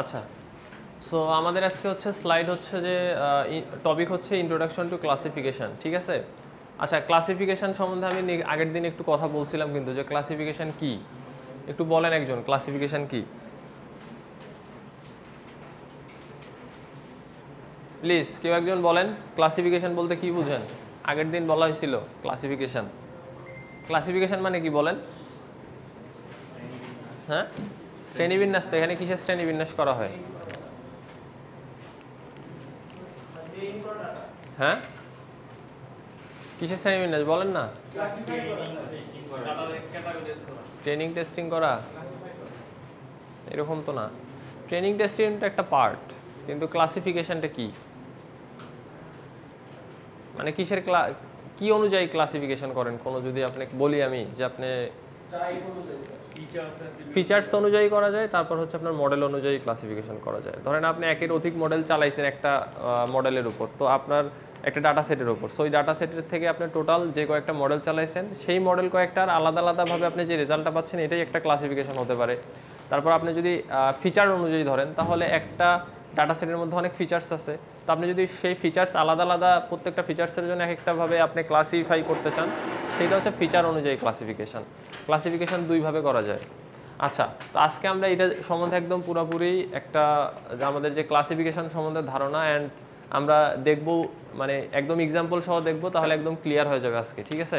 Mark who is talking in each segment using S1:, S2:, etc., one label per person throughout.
S1: আচ্ছা সো আমাদের আজকে হচ্ছে স্লাইড হচ্ছে যে টপিক হচ্ছে ইন্ট্রোডাকশন টু ক্লাসিফিকেশান ঠিক আছে আচ্ছা ক্লাসিফিকেশান সম্বন্ধে আমি আগের দিন একটু কথা বলছিলাম কিন্তু যে ক্লাসিফিকেশান কি একটু বলেন একজন ক্লাসিফিকেশান কি প্লিজ কেউ একজন বলেন ক্লাসিফিকেশান বলতে কি বুঝেন আগের দিন বলা হয়েছিল ক্লাসিফিকেশান ক্লাসিফিকেশান মানে কি বলেন হ্যাঁ শ্রেণীবিন্যাস তো এখানে কিসের শ্রেণীবিন্যাস করা হয় হ্যাঁ কিসের শ্রেণীবিন্যাস বলেন না ট্রেনিং টেস্টিং করা এরকম তো না ট্রেনিং টেস্টিংটা একটা পার্ট কিন্তু ক্লাসিফিকেশনটা কি মানে কিসের ক্লা কি অনুযায়ী ক্লাসিফিকেশন করেন কোনো যদি আপনাকে বলি আমি যে আপনি ফিচার্স অনুযায়ী করা যায় তারপর হচ্ছে আপনার মডেল অনুযায়ী ক্লাসিফিকেশন করা যায় ধরেন আপনি একের অধিক মডেল চালাইছেন একটা মডেলের উপর তো আপনার একটা ডাটা সেটের উপর সো ওই ডাটা সেটের থেকে আপনি টোটাল যে কয়েকটা মডেল চালাইছেন সেই মডেল কয়েকটার আলাদা আলাদাভাবে আপনি যে রেজাল্টটা পাচ্ছেন এটাই একটা ক্লাসিফিকেশন হতে পারে তারপর আপনি যদি ফিচার অনুযায়ী ধরেন তাহলে একটা ডাটা সেটের মধ্যে অনেক ফিচার্স আছে তো আপনি যদি সেই ফিচার্স আলাদা আলাদা প্রত্যেকটা ফিচার্সের জন্য এক একটাভাবে আপনি ক্লাসিফাই করতে চান সেটা হচ্ছে ফিচার অনুযায়ী ক্লাসিফিকেশান ক্লাসিফিকেশান দুইভাবে করা যায় আচ্ছা তো আজকে আমরা এটা সম্বন্ধে একদম পুরোপুরি একটা আমাদের যে ক্লাসিফিকেশান সম্বন্ধে ধারণা অ্যান্ড আমরা দেখব মানে একদম এক্সাম্পল সহ দেখব তাহলে একদম ক্লিয়ার হয়ে যাবে আজকে ঠিক আছে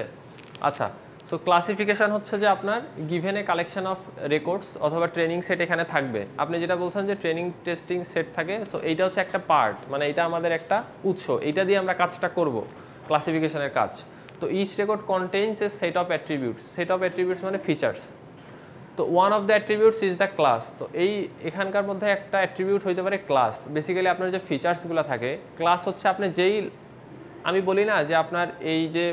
S1: আচ্ছা সো ক্লাসিফিকেশান হচ্ছে যে আপনার given a collection of records অথবা ট্রেনিং সেট এখানে থাকবে আপনি যেটা বলছেন যে ট্রেনিং টেস্টিং সেট থাকে সো এইটা হচ্ছে একটা পার্ট মানে এটা আমাদের একটা উৎস এইটা দিয়ে আমরা কাজটা করব ক্লাসিফিকেশনের কাজ তো each record contains a set of attributes set of attributes মানে ফিচার্স তো one of the attributes is the class তো এই এখানকার মধ্যে একটা অ্যাট্রিবিউট হইতে পারে ক্লাস বেসিক্যালি আপনার যে ফিচার্সগুলো থাকে ক্লাস হচ্ছে আপনি যেই আমি বলি না যে আপনার এই যে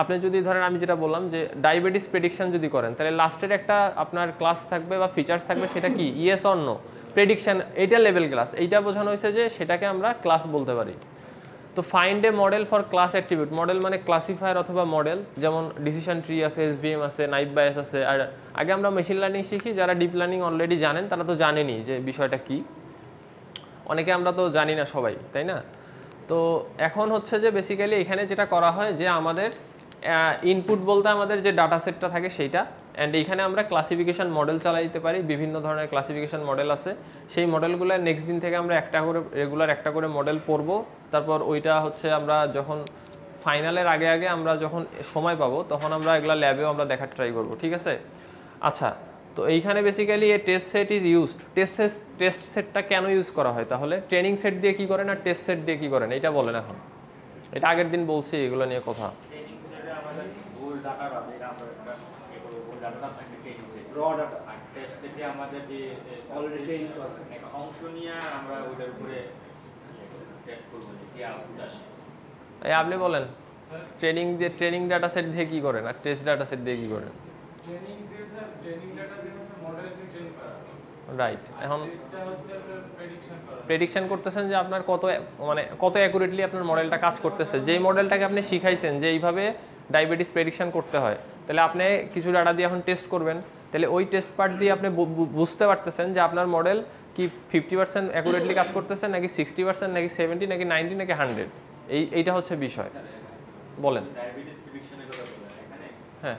S1: আপনি যদি ধরেন আমি যেটা বললাম যে ডায়াবেটিস প্রেডিকশান যদি করেন তাহলে লাস্টের একটা আপনার ক্লাস থাকবে বা ফিচার্স থাকবে সেটা কি ইয়েস অন্য প্রেডিকশান এইটা লেভেল ক্লাস এইটা বোঝানো হয়েছে যে সেটাকে আমরা ক্লাস বলতে পারি তো find a model for class attribute model মানে ক্লাসিফায়ার অথবা মডেল যেমন ডিসিশন ট্রি আছে এসভিএম আছে নাইফ বাইস আছে আর আগে আমরা মেশিন লার্নিং শিখি যারা ডিপ লার্নিং অলরেডি জানেন তারা তো জানেনি যে বিষয়টা কি অনেকে আমরা তো জানি না সবাই তাই না তো এখন হচ্ছে যে বেসিক্যালি এখানে যেটা করা হয় যে আমাদের ইনপুট বলতে আমাদের যে ডাটা সেটটা থাকে সেইটা অ্যান্ড এইখানে আমরা ক্লাসিফিকেশান মডেল চালাইতে পারি বিভিন্ন ধরনের ক্লাসিফিকেশান মডেল আছে সেই মডেলগুলো নেক্সট দিন থেকে আমরা একটা করে রেগুলার একটা করে মডেল পড়ব তারপর ওইটা হচ্ছে আমরা যখন ফাইনালের আগে আগে আমরা যখন সময় পাবো তখন আমরা এগুলো ল্যাবেও আমরা দেখার ট্রাই করব ঠিক আছে আচ্ছা তো এইখানে basically a test set is used test set test সেটটা কেন ইউজ করা হয় তাহলে ট্রেনিং সেট দিয়ে কী করেন আর টেস্ট সেট দিয়ে কী করেন এটা বলেন এখন এটা আগের দিন বলছি এগুলো নিয়ে কথা আমরা ডাটাটা থাকে র ডাটা আর টেস্ট থেকে আমাদের যে অলরেডি অংশ নিয়ে আমরা ওইটার উপরে টেস্ট যে কি আউটপুট আসে তাই আপনি বলেন ট্রেনিং দিয়ে ট্রেনিং ডাটা সেট দিয়ে কি করেন আর টেস্ট ডাটা সেট দিয়ে কি করেন ট্রেনিং দিয়ে স্যার ট্রেনিং ডাটা দিয়ে স্যার মডেল ট্রেন করা রাইট এখন প্রেডিকশন করতেছেন যে আপনার কত মানে কত অ্যাকুরেটলি আপনার মডেলটা কাজ করতেছে যেই মডেলটাকে আপনি শিখাইছেন যে এইভাবে ডায়াবেটিস প্রেডিকশান করতে হয় তাহলে আপনি কিছু ডাটা দিয়ে এখন টেস্ট করবেন তাহলে ওই টেস্ট পার্ট দিয়ে আপনি বুঝতে পারতেছেন যে আপনার মডেল কি ফিফটি পার্সেন্ট অ্যাকুরেটলি কাজ করতেছে নাকি সিক্সটি পার্সেন্ট নাকি সেভেন্টি নাকি নাইনটি নাকি হান্ড্রেড এই এইটা হচ্ছে বিষয় বলেন হ্যাঁ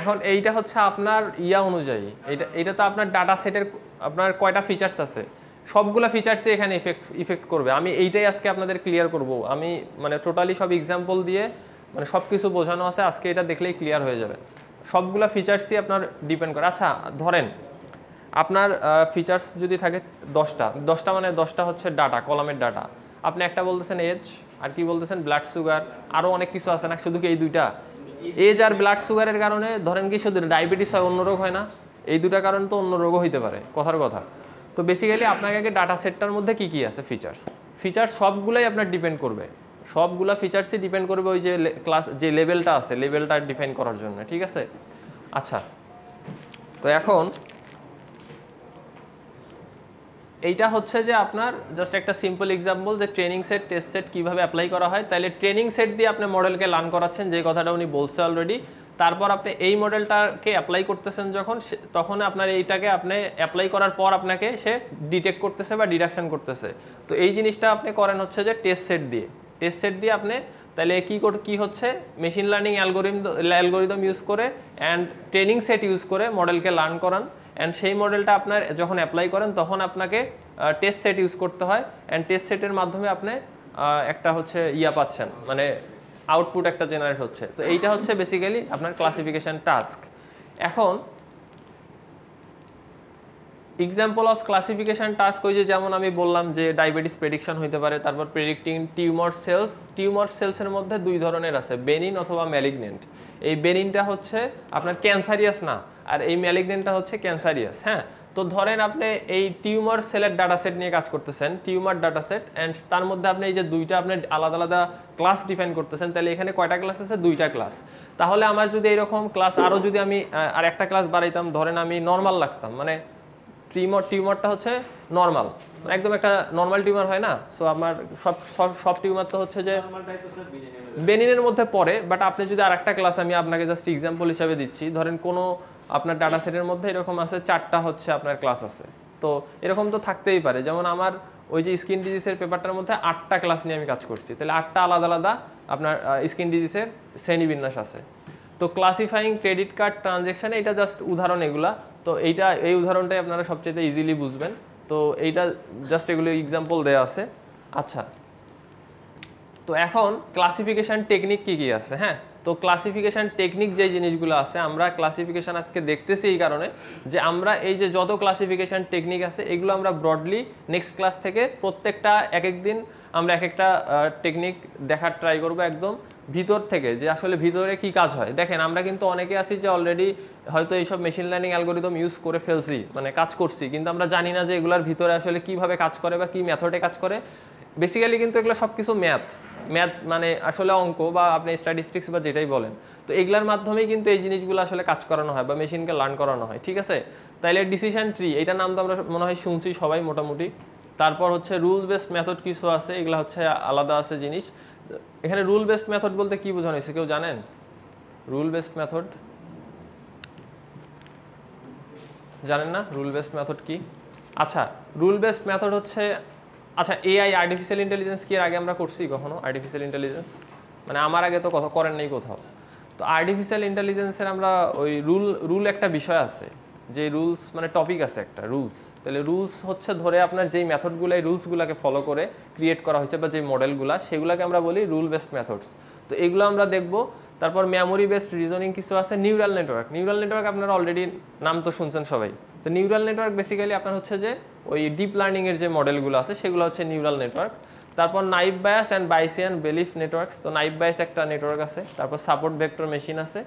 S1: এখন এইটা হচ্ছে আপনার ইয়া অনুযায়ী এটা এটা তো আপনার ডাটা সেটের আপনার কয়টা ফিচার্স আছে সবগুলো ফিচার্সই এখানে ইফেক্ট ইফেক্ট করবে আমি এইটাই আজকে আপনাদের ক্লিয়ার করব আমি মানে টোটালি সব এক্সাম্পল দিয়ে মানে সব কিছু বোঝানো আছে আজকে এটা দেখলেই ক্লিয়ার হয়ে যাবে সবগুলো ফিচার্সই আপনার ডিপেন্ড করে আচ্ছা ধরেন আপনার ফিচার্স যদি থাকে দশটা দশটা মানে দশটা হচ্ছে ডাটা কলমের ডাটা আপনি একটা বলতেছেন এজ আর কি বলতেছেন ব্লাড সুগার আরও অনেক কিছু আছে না শুধু কি এই দুইটা এজ আর ব্লাড সুগারের কারণে ধরেন কি শুধু ডায়াবেটিস হয় অন্য রোগ হয় না এই দুটা কারণ তো অন্য রোগও হইতে পারে কথার কথা তো বেসিক্যালি আপনাকে আগে ডাটা সেটটার মধ্যে কী কী আছে ফিচার্স ফিচার্স সবগুলোই আপনার ডিপেন্ড করবে সবগুলা ফিচার্সই ডিপেন্ড করবে ওই যে ক্লাস যে লেভেলটা আছে লেভেলটা ডিফাইন করার জন্য ঠিক আছে আচ্ছা তো এখন এইটা হচ্ছে যে আপনার জাস্ট একটা সিম্পল এক্সাম্পল যে ট্রেনিং সেট টেস্ট সেট কীভাবে অ্যাপ্লাই করা হয় তাহলে ট্রেনিং সেট দিয়ে আপনি মডেলকে লার্ন করাচ্ছেন যে কথাটা উনি বলছে অলরেডি তারপর আপনি এই মডেলটাকে অ্যাপ্লাই করতেছেন যখন তখন আপনার এইটাকে আপনি অ্যাপ্লাই করার পর আপনাকে সে ডিটেক্ট করতেছে বা ডিডাকশন করতেছে তো এই জিনিসটা আপনি করেন হচ্ছে যে টেস্ট সেট দিয়ে টেস্ট সেট দিয়ে আপনি তাহলে কী কী হচ্ছে machine learning algorithm algorithm use করে অ্যান্ড ট্রেনিং সেট ইউজ করে মডেলকে লার্ন করান অ্যান্ড সেই মডেলটা আপনার যখন অ্যাপ্লাই করেন তখন আপনাকে টেস্ট সেট ইউজ করতে হয় অ্যান্ড টেস্ট সেটের মাধ্যমে আপনি একটা হচ্ছে ইয়া পাচ্ছেন মানে আউটপুট একটা জেনারেট হচ্ছে তো এইটা হচ্ছে বেসিক্যালি আপনার ক্লাসিফিকেশান টাস্ক এখন এক্সাম্পল অফ ক্লাসিফিকেশান টাস্ক ওই যে যেমন আমি বললাম যে ডায়াবেটিস প্রেডিকশন হইতে পারে তারপর প্রেডিক্টিং টিউমার সেলস টিউমার সেলসের মধ্যে দুই ধরনের আছে বেনিন অথবা ম্যালিগনেন্ট এই বেনিনটা হচ্ছে আপনার ক্যান্সারিয়াস না আর এই ম্যালিগনেন্টটা হচ্ছে ক্যান্সারিয়াস হ্যাঁ তো ধরেন আপনি এই টিউমার সেলের ডাটা সেট নিয়ে কাজ করতেছেন টিউমার ডাটা সেট অ্যান্ড তার মধ্যে আপনি এই যে দুইটা আপনি আলাদা আলাদা ক্লাস ডিফাইন করতেছেন তাহলে এখানে কয়টা ক্লাস আছে দুইটা ক্লাস তাহলে আমার যদি এইরকম ক্লাস আরও যদি আমি আর একটা ক্লাস বাড়াইতাম ধরেন আমি নর্মাল লাগতাম মানে টিউমার টিউমারটা হচ্ছে নর্মাল মানে একদম একটা নর্মাল টিউমার হয় না সো আমার সব সব সব টিউমার তো হচ্ছে যে বেনিনের মধ্যে পড়ে বাট আপনি যদি আর একটা ক্লাস আমি আপনাকে জাস্ট এক্সাম্পল হিসাবে দিচ্ছি ধরেন কোনো আপনার ডাটা সেটের মধ্যে এরকম আছে চারটা হচ্ছে আপনার ক্লাস আছে তো এরকম তো থাকতেই পারে যেমন আমার ওই যে স্কিন ডিজিজের পেপারটার মধ্যে আটটা ক্লাস নিয়ে আমি কাজ করছি তাহলে আটটা আলাদা আলাদা আপনার স্কিন ডিজিজের শ্রেণীবিন্যাস আছে তো ক্লাসিফাইং ক্রেডিট কার্ড ট্রানজ্যাকশানে এটা জাস্ট উদাহরণ এগুলা তো এইটা এই উদাহরণটাই আপনারা সবচেয়ে ইজিলি বুঝবেন তো এইটা জাস্ট এগুলো এক্সাম্পল দেওয়া আছে আচ্ছা তো এখন ক্লাসিফিকেশান টেকনিক কী কী আছে হ্যাঁ তো ক্লাসিফিকেশান টেকনিক যে জিনিসগুলো আছে আমরা ক্লাসিফিকেশান আজকে দেখতেছি এই কারণে যে আমরা এই যে যত ক্লাসিফিকেশান টেকনিক আছে এগুলো আমরা ব্রডলি নেক্সট ক্লাস থেকে প্রত্যেকটা এক একদিন আমরা এক একটা টেকনিক দেখার ট্রাই করব একদম ভিতর থেকে যে আসলে ভিতরে কি কাজ হয় দেখেন আমরা কিন্তু অনেকে আছি যে অলরেডি হয়তো এইসব মেশিন লার্নিং অ্যালগোরিদম ইউজ করে ফেলছি মানে কাজ করছি কিন্তু আমরা জানি না যে এগুলোর ভিতরে আসলে কিভাবে কাজ করে বা কি মেথডে কাজ করে বেসিক্যালি কিন্তু এগুলো সব কিছু ম্যাথ ম্যাথ মানে আসলে অঙ্ক বা আপনি স্ট্যাটিস্টিক্স বা যেটাই বলেন তো এগুলার মাধ্যমেই কিন্তু এই জিনিসগুলো আসলে কাজ করানো হয় বা মেশিনকে লার্ন করানো হয় ঠিক আছে তাইলে ডিসিশন ট্রি এটা নাম তো আমরা মনে হয় শুনছি সবাই মোটামুটি তারপর হচ্ছে রুল বেসড মেথড কিছু আছে এগুলো হচ্ছে আলাদা আছে জিনিস এখানে রুল বেসড মেথড বলতে কি বোঝানো হয়েছে কেউ জানেন রুল বেসড মেথড জানেন না রুল বেসড মেথড কি আচ্ছা রুল বেসড মেথড হচ্ছে আচ্ছা এআই আর্টিফিশিয়াল ইন্টেলিজেন্স কি এর আগে আমরা করছি কখনো আর্টিফিশিয়াল ইন্টেলিজেন্স মানে আমার আগে তো কথা করেন নেই কোথাও তো আর্টিফিশিয়াল ইন্টেলিজেন্সের আমরা ওই রুল রুল একটা বিষয় আছে যে রুলস মানে টপিক আছে একটা রুলস তাহলে রুলস হচ্ছে ধরে আপনার যেই মেথডগুলো এই রুলসগুলোকে ফলো করে ক্রিয়েট করা হয়েছে বা যে মডেলগুলো সেগুলোকে আমরা বলি রুল বেসড মেথডস তো এগুলো আমরা দেখব তারপর মেমোরি বেসড রিজনিং কিছু আছে নিউরাল নেটওয়ার্ক নিউরাল নেটওয়ার্ক আপনারা অলরেডি নাম তো শুনছেন সবাই তো নিউরাল নেটওয়ার্ক বেসিক্যালি আপনার হচ্ছে যে ওই ডিপ লার্নিংয়ের যে মডেলগুলো আছে সেগুলো হচ্ছে নিউরাল নেটওয়ার্ক তারপর naive Bayes and Bayesian belief networks তো নাইফ বায়াস একটা নেটওয়ার্ক আছে তারপর সাপোর্ট ভেক্টর মেশিন আছে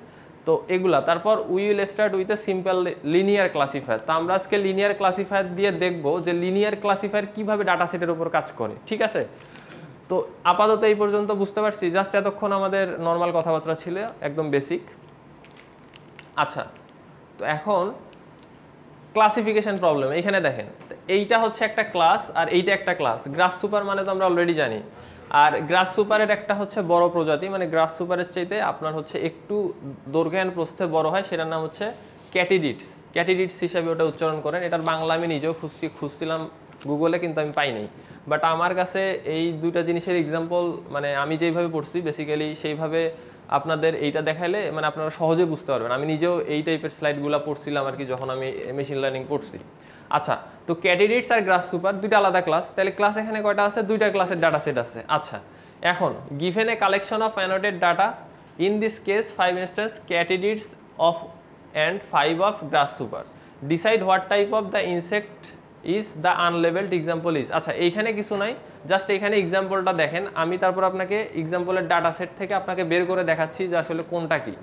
S1: তো এগুলা তারপর will start with a simple linear classifier তো আমরা আজকে লিনিয়ার ক্লাসিফায়ার দিয়ে দেখব যে লিনিয়ার ক্লাসিফায়ার কীভাবে ডাটা সেটের উপর কাজ করে ঠিক আছে তো আপাতত এই পর্যন্ত বুঝতে পারছি জাস্ট এতক্ষণ আমাদের নর্মাল কথাবার্তা ছিল একদম বেসিক আচ্ছা তো এখন ক্লাসিফিকেশান প্রবলেম এখানে দেখেন এইটা হচ্ছে একটা ক্লাস আর এইটা একটা ক্লাস গ্রাস সুপার মানে তো আমরা অলরেডি জানি আর গ্রাস সুপারের একটা হচ্ছে বড় প্রজাতি মানে গ্রাস সুপারের চাইতে আপনার হচ্ছে একটু দৈর্ঘ্যান প্রস্থে বড় হয় সেটার নাম হচ্ছে ক্যাটিডিটস ক্যাটিডিটস হিসাবে ওটা উচ্চারণ করেন এটার বাংলা আমি নিজেও খুঁজছি খুঁজছিলাম গুগলে কিন্তু আমি পাই নাই বাট আমার কাছে এই দুটা জিনিসের এক্সাম্পল মানে আমি যেইভাবে পড়ছি বেসিক্যালি সেইভাবে আপনাদের এইটা দেখাইলে মানে আপনারা সহজে বুঝতে পারবেন আমি নিজেও এই টাইপের স্লাইডগুলো পড়ছিলাম আর কি যখন আমি মেশিন লার্নিং পড়ছি আচ্ছা তো ক্যাডিডেটস আর গ্রাস সুপার দুইটা আলাদা ক্লাস তাহলে ক্লাস এখানে কয়টা আছে দুইটা ক্লাসের ডাটা সেট আছে আচ্ছা এখন given a collection of annotated data in this case five instance katydids of and five of grasshoppers decide what type of the insect is the unlabelled example is আচ্ছা এইখানে কিছু নাই just এখানে এক্সাম্পলটা দেখেন আমি তারপর আপনাকে এক্সাম্পলের ডাটা সেট থেকে আপনাকে বের করে দেখাচ্ছি যে আসলে কোনটা কি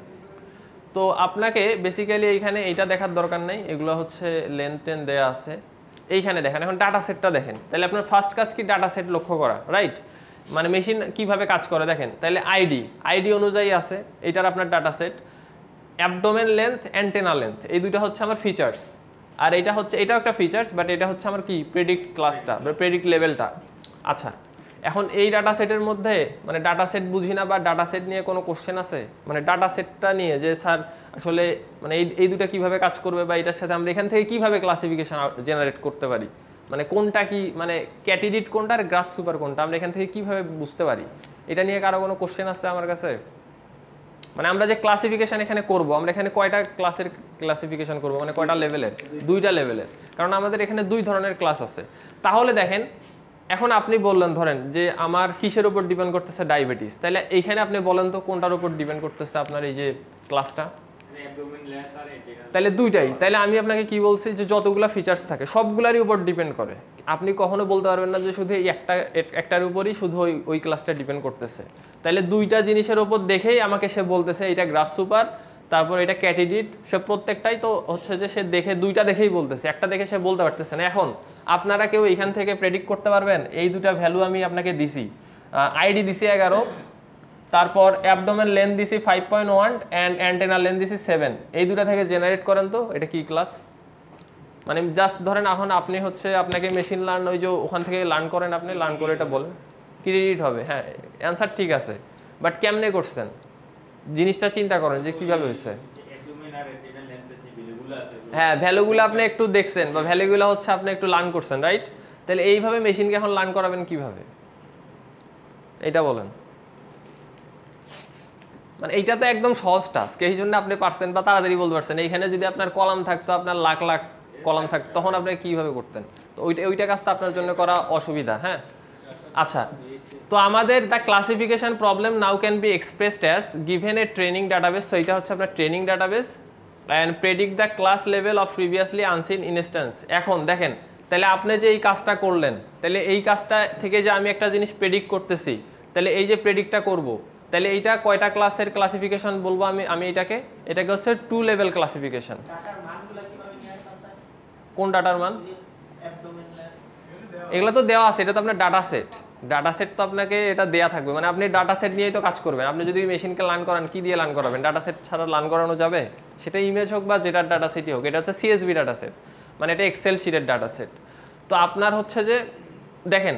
S1: তো আপনাকে বেসিক্যালি এইখানে এইটা দেখার দরকার নাই এগুলো হচ্ছে লেনটেন দেয়া আছে এইখানে দেখেন এখন ডাটা সেটটা দেখেন তাহলে আপনার ফার্স্ট কাজ কি ডাটা সেট লক্ষ্য করা রাইট মানে মেশিন কিভাবে কাজ করে দেখেন তাহলে আইডি আইডি অনুযায়ী আছে এটার আপনার data set abdomen length antenna length এই দুইটা হচ্ছে আমার ফিচার্স আর এটা হচ্ছে এটাও একটা ফিচার্স বাট এটা হচ্ছে আমার কি প্রেডিক্ট ক্লাসটা বা প্রেডিক্ট লেভেলটা আচ্ছা এখন এই ডাটা সেটের মধ্যে মানে ডাটা সেট বুঝি না বা ডাটা সেট নিয়ে কোনো কোশ্চেন আছে মানে ডাটা সেটটা নিয়ে যে স্যার আসলে মানে এই এই দুটা কীভাবে কাজ করবে বা এটার সাথে আমরা এখান থেকে কীভাবে ক্লাসিফিকেশন জেনারেট করতে পারি মানে কোনটা কি মানে ক্যাটিডিট কোনটা আর গ্রাস সুপার কোনটা আমরা এখান থেকে কীভাবে বুঝতে পারি এটা নিয়ে কারো কোনো কোশ্চেন আছে আমার কাছে মানে আমরা যে ক্লাসিফিকেশন এখানে করব আমরা এখানে কয়টা ক্লাসের ক্লাসিফিকেশন করব মানে কয়টা লেভেলের দুইটা লেভেলের কারণ আমাদের এখানে দুই ধরনের ক্লাস আছে তাহলে দেখেন এখন আপনি বললেন ধরেন যে আমার কিসের উপর ডিপেন্ড করতেছে ডায়াবেটিস তাহলে এইখানে আপনি বলেন তো কোনটার উপর ডিপেন্ড করতেছে আপনার এই যে ক্লাসটা তাহলে দুইটাই তাহলে আমি আপনাকে কি বলছি যে যতগুলো ফিচার্স থাকে সবগুলোরই উপর ডিপেন্ড করে আপনি কখনো বলতে পারবেন না যে শুধু এই একটা একটার উপরই শুধু ওই ওই ক্লাসটা ডিপেন্ড করতেছে তাহলে দুইটা জিনিসের উপর দেখেই আমাকে সে বলতেছে এটা গ্রাস সুপার তারপর এটা ক্যাটিডিট সে প্রত্যেকটাই তো হচ্ছে যে সে দেখে দুইটা দেখেই বলতেছে একটা দেখে সে বলতে পারতেছে না এখন আপনারা কেউ এখান থেকে প্রেডিক্ট করতে পারবেন এই দুটা ভ্যালু আমি আপনাকে দিছি আইডি দিছি এগারো তারপর অ্যাবডোমেন লেন দিসি five point one and antenna length দিসি সেভেন এই দুটা থেকে জেনারেট করেন তো এটা কি ক্লাস মানে জাস্ট ধরেন এখন আপনি হচ্ছে আপনাকে মেশিন লার্ন ওই যে ওখান থেকে লার্ন করেন আপনি লার্ন করে এটা বলেন ক্রেডিট হবে হ্যাঁ অ্যান্সার ঠিক আছে বাট কেমনে করছেন জিনিসটা চিন্তা করেন যে কীভাবে হয়েছে
S2: হ্যাঁ ভ্যালুগুলো আপনি
S1: একটু দেখছেন বা ভ্যালুগুলো হচ্ছে আপনি একটু লার্ন করছেন রাইট তাহলে এইভাবে মেশিনকে এখন লার্ন করাবেন কিভাবে এটা বলেন মানে এইটা তো একদম সহজ টাস্ক এই জন্য আপনি পারছেন বা তাড়াতাড়ি বলতে পারছেন এইখানে যদি আপনার কলাম থাকতো আপনার লাখ লাখ কলাম থাকতো তখন আপনি কীভাবে করতেন তো ওইটা ওইটা কাজটা আপনার জন্য করা অসুবিধা হ্যাঁ আচ্ছা তো আমাদের the classification problem now can be expressed as given a training database so এইটা হচ্ছে আপনার training database and predict the class লেভেল অফ প্রিভিয়াসলি আনসিন ইনস্ট্যান্স এখন দেখেন তাহলে আপনি যে এই কাজটা করলেন তাহলে এই কাজটা থেকে যে আমি একটা জিনিস প্রেডিক্ট করতেছি তাহলে এই যে প্রেডিক্টটা করব তাহলে এইটা কয়টা ক্লাসের ক্লাসিফিকেশন বলবো আমি আমি এটাকে এটাকে হচ্ছে টু লেভেল ক্লাসিফিকেশন কোন ডাটার মান এগুলো তো দেওয়া আছে এটা তো আপনার ডাটা সেট ডাটা সেট তো আপনাকে এটা দেওয়া থাকবে মানে আপনি ডাটা সেট নিয়েই তো কাজ করবেন আপনি যদি মেশিনকে লার্ন করান কি দিয়ে লার্ন করাবেন ডাটা সেট ছাড়া লার্ন করানো যাবে সেটা ইমেজ হোক বা যেটা ডাটা সেটই হোক এটা হচ্ছে সিএসবি ডাটা সেট মানে এটা এক্সেল শিটের ডাটা সেট তো আপনার হচ্ছে যে দেখেন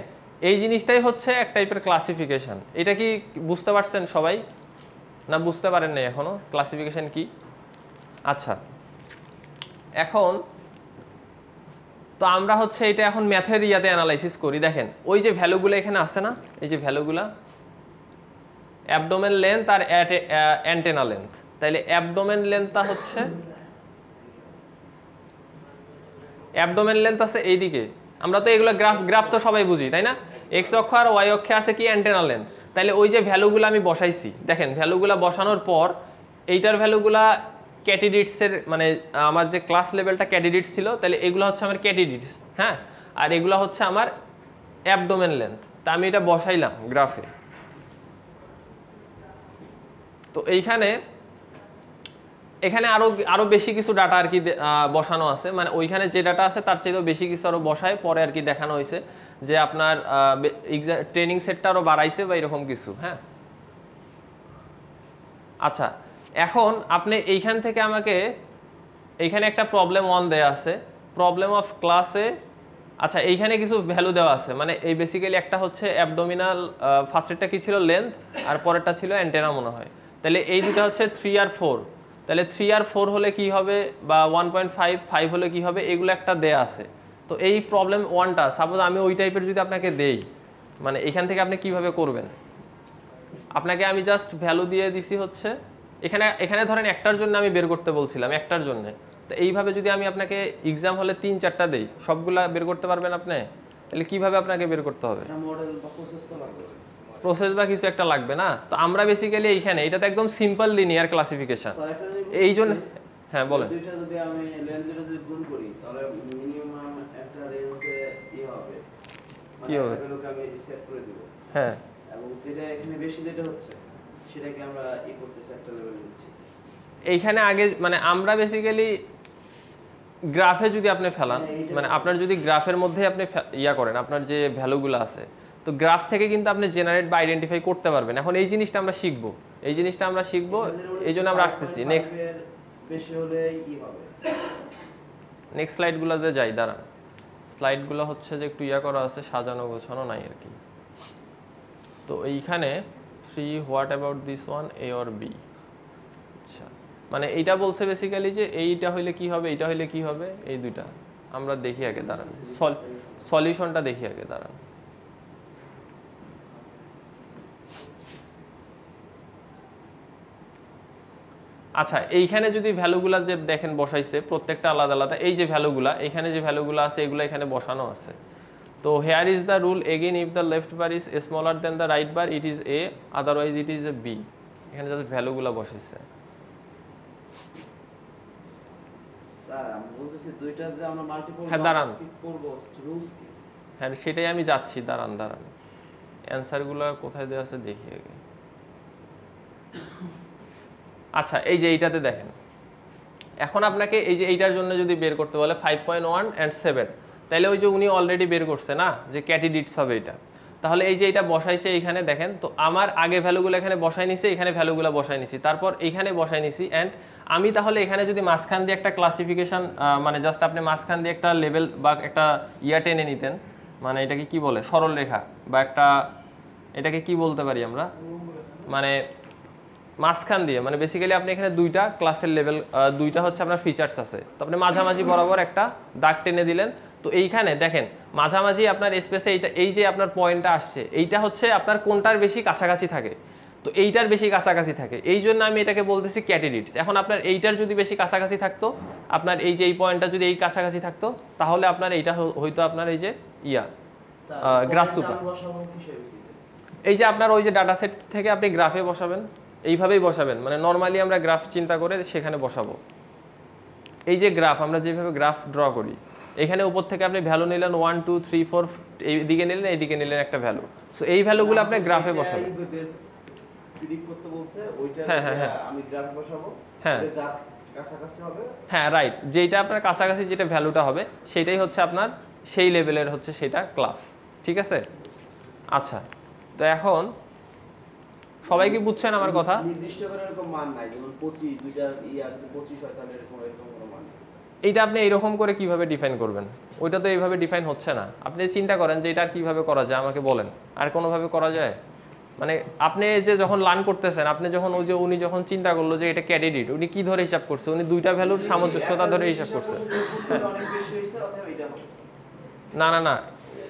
S1: এই জিনিসটাই হচ্ছে এক টাইপের ক্লাসিফিকেশান এটা কি বুঝতে পারছেন সবাই না বুঝতে পারেন নাই এখনও ক্লাসিফিকেশান কি আচ্ছা এখন তো আমরা হচ্ছে এটা এখন ম্যাথের ইয়াতে অ্যানালাইসিস করি দেখেন ওই যে ভ্যালুগুলো এখানে আসে না এই যে ভ্যালুগুলা অ্যাবডোমেন লেন্থ আর অ্যান্টেনা লেন্থ তাইলে অ্যাবডোমেন লেন্থটা হচ্ছে অ্যাবডোমেন লেন্থ আছে এইদিকে আমরা তো এগুলো গ্রাফ গ্রাফ তো সবাই বুঝি তাই না এক্স অক্ষ আর ওয়াই অক্ষে আছে কি অ্যান্টেনা লেন্থ তাহলে ওই যে ভ্যালুগুলো আমি বসাইছি দেখেন ভ্যালুগুলো বসানোর পর এইটার ভ্যালুগুলা ক্যাটিডিটসের মানে আমার যে ক্লাস লেভেলটা ক্যাটিডিটস ছিল তাহলে এগুলো হচ্ছে আমার ক্যাটিডিটস হ্যাঁ আর এগুলো হচ্ছে আমার অ্যাপডোমেন লেন্থ তা আমি এটা বসাইলাম গ্রাফে তো এইখানে এখানে আরও আরও বেশি কিছু ডাটা আর কি বসানো আছে মানে ওইখানে যে ডাটা আছে তার চেয়েও বেশি কিছু আরও বসায় পরে আর কি দেখানো হয়েছে যে আপনার ট্রেনিং সেটটা আরও বাড়াইছে বা এরকম কিছু হ্যাঁ আচ্ছা এখন আপনি এইখান থেকে আমাকে এইখানে একটা প্রবলেম অন দেওয়া আছে প্রবলেম অফ ক্লাসে আচ্ছা এইখানে কিছু ভ্যালু দেওয়া আছে মানে এই বেসিক্যালি একটা হচ্ছে অ্যাবডোমিনাল ফার্স্টেরটা কি ছিল লেন্থ আর পরেরটা ছিল অ্যান্টেনা মনে হয় তাহলে এই দুটা হচ্ছে থ্রি আর ফোর তাহলে থ্রি আর ফোর হলে কি হবে বা ওয়ান পয়েন্ট ফাইভ ফাইভ হলে কি হবে এগুলো একটা দেয়া আছে তো এই প্রবলেম ওয়ানটা সাপোজ আমি ওই টাইপের যদি আপনাকে দেই মানে এখান থেকে আপনি কিভাবে করবেন আপনাকে আমি জাস্ট ভ্যালু দিয়ে দিছি হচ্ছে এখানে এখানে ধরেন একটার জন্য আমি বের করতে বলছিলাম একটার জন্য তো এইভাবে যদি আমি আপনাকে এক্সাম হলে তিন চারটা দেই সবগুলা বের করতে পারবেন আপনি তাহলে কিভাবে আপনাকে বের করতে হবে প্রসেস বা কিছু একটা লাগবে না তো আমরা বেসিক্যালি এইখানে এটা তো একদম সিম্পল লিনিয়ার ক্লাসিফিকেশন এই জন্য হ্যাঁ বলেন দুইটা যদি আমি যদি গুণ করি তাহলে মিনিমাম একটা রেঞ্জে ই হবে মানে কি হবে আমি সেট করে দিব হ্যাঁ এবং যেটা এখানে বেশি যেটা হচ্ছে সেটাকে আমরা ই লেভেল এইখানে আগে মানে আমরা বেসিক্যালি গ্রাফে যদি আপনি ফেলান হ্যাঁ, মানে আপনার যদি গ্রাফের মধ্যে আপনি ইয়া করেন আপনার যে ভ্যালুগুলো আছে তো গ্রাফ থেকে কিন্তু আপনি জেনারেট বা আইডেন্টিফাই করতে পারবেন এখন এই জিনিসটা আমরা শিখবো এই জিনিসটা আমরা শিখবো এই জন্য আমরা আসতেছি নেক্সট বেশি হলে ই হবে নেক্সট স্লাইডগুলোতে যাই দাঁড়ান স্লাইডগুলো হচ্ছে যে একটু ইয়া করা আছে সাজানো গোছানো নাই আর কি তো এইখানে three what about this one A or B আচ্ছা মানে এইটা বলছে বেসিক্যালি যে এইটা হইলে কি হবে এইটা হইলে কি হবে এই দুইটা আমরা দেখি আগে দাঁড়ান সলিউশনটা দেখি আগে দাঁড়ান আচ্ছা এইখানে যদি ভ্যালুগুলা যে দেখেন বসাইছে প্রত্যেকটা আলাদা আলাদা এই যে ভ্যালুগুলা এখানে যে ভ্যালুগুলো আছে এগুলো এখানে বসানো আছে তো here is the rule again if the left bar is smaller than the right bar it is A otherwise it is a B এখানে যাদের ভ্যালুগুলো বসেছে হ্যাঁ দাঁড়ান হ্যাঁ সেটাই আমি যাচ্ছি দাঁড়ান দাঁড়ান অ্যান্সারগুলো কোথায় দেওয়া আছে দেখি আগে আচ্ছা এই যে এইটাতে দেখেন এখন আপনাকে এই যে এইটার জন্য যদি বের করতে বলে five point one and seven তাহলে ওই যে উনি অলরেডি বের করছে না যে ক্যাটিডিটস হবে এটা তাহলে এই যে এটা বসাইছে এইখানে দেখেন তো আমার আগে ভ্যালুগুলো এখানে বসাই নিছি এখানে ভ্যালুগুলো বসাই নিছি তারপর এইখানে বসাই নিছি অ্যান্ড আমি তাহলে এখানে যদি মাঝখান দিয়ে একটা ক্লাসিফিকেশান মানে জাস্ট আপনি মাঝখান দিয়ে একটা লেভেল বা একটা ইয়া টেনে নিতেন মানে এটাকে কি বলে সরল রেখা বা একটা এটাকে কি বলতে পারি আমরা মানে মাঝখান দিয়ে মানে বেসিক্যালি আপনি এখানে দুইটা ক্লাসের লেভেল দুইটা হচ্ছে আপনার ফিচার্স আছে তো আপনি মাঝামাঝি বরাবর একটা দাগ টেনে দিলেন তো এইখানে দেখেন মাঝামাঝি আপনার স্পেসে এইটা এই যে আপনার পয়েন্টটা আসছে এইটা হচ্ছে আপনার কোনটার বেশি কাছাকাছি থাকে তো এইটার বেশি কাছাকাছি থাকে এই জন্য আমি এটাকে বলতেছি ক্যাটিডিটস এখন আপনার এইটার যদি বেশি কাছাকাছি থাকতো আপনার এই যে এই পয়েন্টটা যদি এই কাছাকাছি থাকতো তাহলে আপনার এইটা হয়তো আপনার এই যে ইয়া গ্রাস সুপার এই যে আপনার ওই যে ডাটা সেট থেকে আপনি গ্রাফে বসাবেন এইভাবেই বসাবেন মানে নর্মালি আমরা গ্রাফ চিন্তা করে সেখানে বসাবো এই যে গ্রাফ আমরা যেভাবে গ্রাফ ড্র করি এখানে উপর থেকে আপনি ভ্যালু নিলেন ওয়ান টু থ্রি ফোর এইদিকে নিলেন এইদিকে নিলেন একটা ভ্যালু সো এই ভ্যালুগুলো আপনি গ্রাফে বসাবেন হ্যাঁ হ্যাঁ হ্যাঁ হ্যাঁ হ্যাঁ রাইট যেটা আপনার কাছাকাছি যেটা ভ্যালুটা হবে সেটাই হচ্ছে আপনার সেই লেভেলের হচ্ছে সেটা ক্লাস ঠিক আছে আচ্ছা তো এখন সবাই কি বুঝছেন আমার কথা নির্দিষ্ট করে এরকম মান নাই যেমন 25 25 এরকম এরকম কোনো মান এইটা আপনি এরকম করে কিভাবে ডিফাইন করবেন ওইটা তো এইভাবে ডিফাইন হচ্ছে না আপনি চিন্তা করেন যে এটা কিভাবে করা যায় আমাকে বলেন আর কোনোভাবে করা যায় মানে আপনি যে যখন লার্ন করতেছেন আপনি যখন ওই যে উনি যখন চিন্তা করলো যে এটা ক্যাডিডিট উনি কি ধরে হিসাব করছে উনি দুইটা ভ্যালুর সামঞ্জস্যতা ধরে হিসাব করছে না না না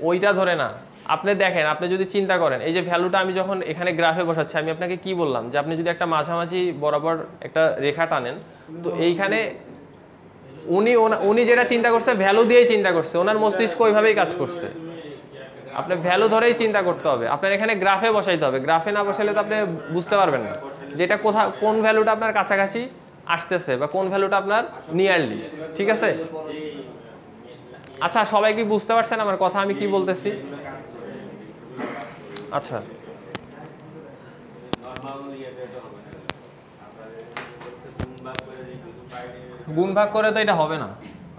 S1: ওইটা ধরে না আপনি দেখেন আপনি যদি চিন্তা করেন এই যে ভ্যালুটা আমি যখন এখানে গ্রাফে বসাচ্ছি আমি আপনাকে কি বললাম যে আপনি যদি একটা মাঝামাঝি বরাবর একটা রেখা টানেন তো এইখানে উনি উনি যেটা চিন্তা করছে ভ্যালু দিয়েই চিন্তা করছে ওনার মস্তিষ্ক ওইভাবেই কাজ করছে আপনি ভ্যালু ধরেই চিন্তা করতে হবে আপনার এখানে গ্রাফে বসাইতে হবে গ্রাফে না বসাইলে তো আপনি বুঝতে পারবেন না যেটা কোথা কোন ভ্যালুটা আপনার কাছাকাছি আসতেছে বা কোন ভ্যালুটা আপনার নিয়ারলি ঠিক আছে আচ্ছা সবাই কি বুঝতে পারছেন আমার কথা আমি কি বলতেছি আচ্ছা গুণ ভাগ করে তো এটা হবে না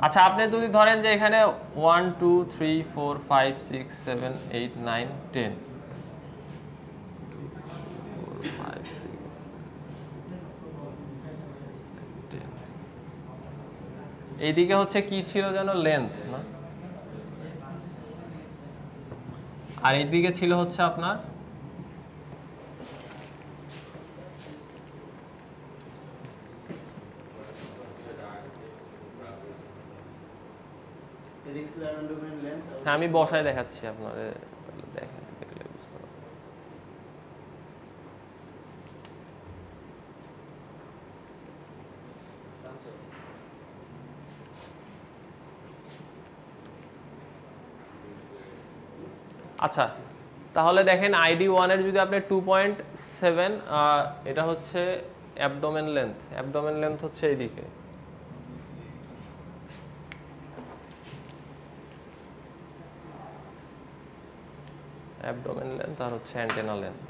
S1: আচ্ছা আপনি যদি ধরেন যে এখানে one two three four five six seven eight nine ten এইদিকে হচ্ছে কি ছিল যেন লেন্থ না আর এদিকে ছিল হচ্ছে আপনার হ্যাঁ আমি বসায় দেখাচ্ছি আপনার আচ্ছা তাহলে দেখেন আইডি ওয়ানের যদি আপনি টু পয়েন্ট সেভেন এটা হচ্ছে অ্যাবডোমেন লেন্থ অ্যাবডোমেন লেন্থ হচ্ছে এইদিকে অ্যাবডোমেন লেন্থ আর হচ্ছে অ্যান্টেনা লেন্থ